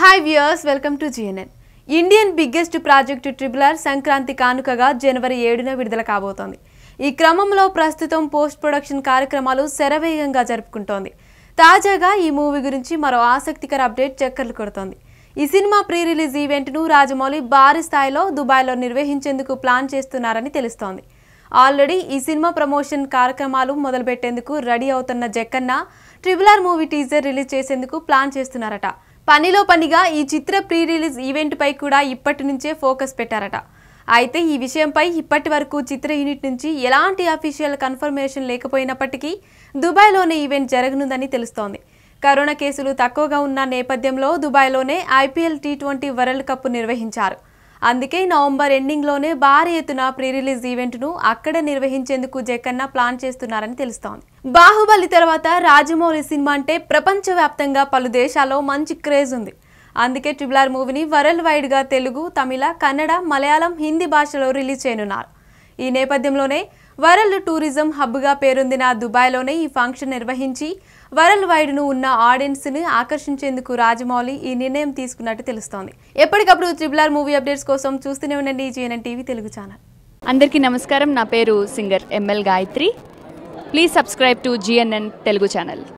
hi viewers welcome to GNN Indian biggest project triple R Sankranti కానుకగా జనవరి ఏడున విడుదల కాబోతోంది ఈ క్రమంలో ప్రస్తుతం పోస్ట్ ప్రొడక్షన్ కార్యక్రమాలు శరవేగంగా జరుపుకుంటోంది తాజాగా ఈ మూవీ గురించి మరో ఆసక్తికర అప్డేట్ చక్కర్లు కొడుతోంది ఈ సినిమా ప్రీ రిలీజ్ ఈవెంట్ను రాజమౌళి భారీ స్థాయిలో దుబాయ్లో నిర్వహించేందుకు ప్లాన్ చేస్తున్నారని తెలుస్తోంది ఆల్రెడీ ఈ సినిమా ప్రమోషన్ కార్యక్రమాలు మొదలుపెట్టేందుకు రెడీ అవుతున్న Jakkanna triple R movie teaser release చేసేందుకు ప్లాన్ చేస్తున్నారట పనిలో పనిగా ఈ చిత్ర ప్రీ రిలీజ్ ఈవెంట్పై కూడా ఇప్పటి నుంచే ఫోకస్ పెట్టారట అయితే ఈ విషయంపై ఇప్పటి వరకు చిత్ర యూనిట్ నుంచి ఎలాంటి అఫీషియల్ కన్ఫర్మేషన్ లేకపోయినప్పటికీ దుబాయ్లోనే ఈవెంట్ జరగనుందని తెలుస్తోంది కరోనా కేసులు తక్కువగా ఉన్న నేపథ్యంలో దుబాయ్లోనే IPL T twenty world cup నిర్వహించారు అందుకే నవంబర్ ఎండింగ్లోనే భారీ ఎత్తున ప్రీ రిలీజ్ ఈవెంట్ను అక్కడ నిర్వహించేందుకు జగన్న ప్లాన్ చేస్తున్నారని తెలుస్తోంది బాహుబలి తర్వాత రాజమౌళి సినిమా అంటే ప్రపంచవ్యాప్తంగా పలు దేశాల్లో మంచి క్రేజ్ ఉంది అందుకే ట్రిపుల్ ఆర్ మూవీని వరల్డ్ వైడ్గా తెలుగు తమిళ కన్నడ మలయాళం హిందీ భాషలో రిలీజ్ చేయనున్నారు ఈ నేపథ్యంలోనే వరల్డ్ టూరిజం హబ్గా పేరొందిన దుబాయ్లోనే ఈ ఫంక్షన్ నిర్వహించి వరల్డ్ ను ఉన్న ఆడియన్స్ని ఆకర్షించేందుకు రాజమౌళి ఈ నిర్ణయం తీసుకున్నట్టు తెలుస్తోంది ఎప్పటికప్పుడు ఆర్ మూవీ అప్డేట్స్ కోసం చూస్తూనే ఉండండి జీఎన్ఎన్ టీవీ తెలుగు ఛానల్ అందరికీ నమస్కారం నా పేరు singer M L Gayathri please subscribe to GNN Telugu channel